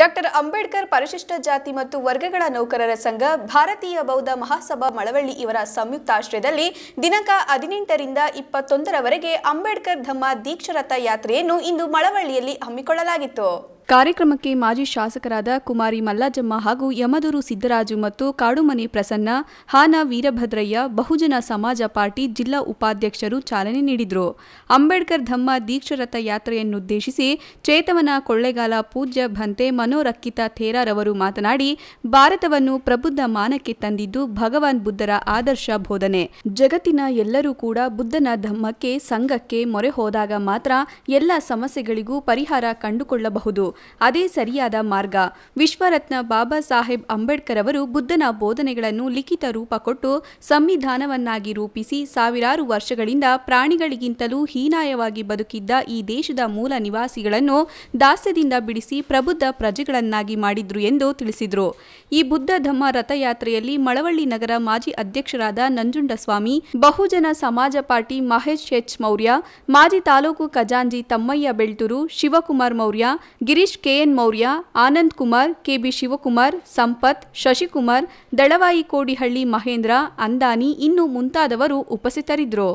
doctor Ambedkar ಪರಿಶಿಷ್ಟ ಜಾತಿ ಮತ್ತು ವರ್ಗಗಳ ನೌಕರರ ಸಂಘ ಭಾರತೀಯ ಬೌದ್ಧ ಮಹಾಸಭಾ ಮಳವಳ್ಳಿ ಇವರ ಸಂಯುಕ್ತಾಶ್ರಯದಲ್ಲಿ ದಿನಾಂಕ ಹದಿನೆಂಟರಿಂದ ಇಪ್ಪತ್ತೊಂದರವರೆಗೆ ಅಂಬೇಡ್ಕರ್ ಧಮ್ಮ ದೀಕ್ಷರಥ ಯಾತ್ರೆಯನ್ನು ಇಂದು ಮಳವಳ್ಳಿಯಲ್ಲಿ ಹಮ್ಮಿಕೊಳ್ಳಲಾಗಿತ್ತು ಕಾರ್ಯಕ್ರಮಕ್ಕೆ ಮಾಜಿ ಶಾಸಕರಾದ ಕುಮಾರಿ ಮಲ್ಲಾಜಮ್ಮ ಹಾಗೂ ಯಮದೂರು ಸಿದ್ದರಾಜು ಮತ್ತು ಕಾಡುಮನೆ ಪ್ರಸನ್ನ ಹಾನ ವೀರಭದ್ರಯ್ಯ ಬಹುಜನ ಸಮಾಜ ಪಾರ್ಟಿ ಜಿಲ್ಲಾ ಉಪಾಧ್ಯಕ್ಷರು ಚಾಲನೆ ನೀಡಿದರು ಅಂಬೇಡ್ಕರ್ ಧಮ್ಮ ದೀಕ್ಷರಥ ಯಾತ್ರೆಯನ್ನುದ್ದೇಶಿಸಿ ಚೇತವನ ಕೊಳ್ಳೆಗಾಲ ಪೂಜ್ಯ ಭಂತೆ ಮನೋರಕ್ಕಿತ ಅವರು ಮಾತನಾಡಿ ಭಾರತವನ್ನು ಪ್ರಬುದ್ಧ ಮಾನಕ್ಕೆ ತಂದಿದ್ದು ಭಗವಾನ್ ಬುದ್ಧರ ಆದರ್ಶ ಬೋಧನೆ ಜಗತ್ತಿನ ಎಲ್ಲರೂ ಕೂಡ ಬುದ್ಧನ ಧಮ್ಮಕ್ಕೆ ಸಂಘಕ್ಕೆ ಮೊರೆ ಹೋದಾಗ ಮಾತ್ರ ಎಲ್ಲ ಸಮಸ್ಯೆಗಳಿಗೂ ಪರಿಹಾರ ಕಂಡುಕೊಳ್ಳಬಹುದು ಅದೇ ಸರಿಯಾದ ಮಾರ್ಗ ವಿಶ್ವರತ್ನ ಬಾಬಾ ಸಾಹೇಬ್ ಅಂಬೇಡ್ಕರ್ ಅವರು ಬುದ್ಧನ ಬೋಧನೆಗಳನ್ನು ಲಿಖಿತ ರೂಪ ಕೊಟ್ಟು ಸಂವಿಧಾನವನ್ನಾಗಿ ರೂಪಿಸಿ ಸಾವಿರಾರು ವರ್ಷಗಳಿಂದ ಪ್ರಾಣಿಗಳಿಗಿಂತಲೂ ಹೀನಾಯವಾಗಿ ಬದುಕಿದ್ದ ಈ ದೇಶದ ಮೂಲ ನಿವಾಸಿಗಳನ್ನು ದಾಸ್ಯದಿಂದ ಬಿಡಿಸಿ ಪ್ರಬುದ್ಧ ಪ್ರಜೆಗಳನ್ನಾಗಿ ಮಾಡಿದ್ರು ಎಂದು ತಿಳಿಸಿದರು ಈ ಬುದ್ಧ ಧಮ್ಮ ರಥಯಾತ್ರೆಯಲ್ಲಿ ಮಳವಳ್ಳಿ ನಗರ ಮಾಜಿ ಅಧ್ಯಕ್ಷರಾದ ನಂಜುಂಡಸ್ವಾಮಿ ಬಹುಜನ ಸಮಾಜ ಪಾರ್ಟಿ ಮಹೇಶ್ ಎಚ್ ಮೌರ್ಯ ಮಾಜಿ ತಾಲೂಕು ಖಜಾಂಜಿ ತಮ್ಮಯ್ಯ ಬೆಳ್ತೂರು ಶಿವಕುಮಾರ್ ಮೌರ್ಯ ಗಿರಿ ಗಿರೀಶ್ ಕೆಎನ್ ಮೌರ್ಯ ಆನಂದ್ ಕುಮಾರ್ ಕೆಬಿ ಶಿವಕುಮಾರ್ ಸಂಪತ್ ಶಶಿಕುಮಾರ್ ದಳವಾಯಿ ಕೋಡಿಹಳ್ಳಿ ಮಹೇಂದ್ರ ಅಂದಾನಿ ಇನ್ನು ಮುಂತಾದವರು ಉಪಸ್ಥಿತರಿದ್ದರು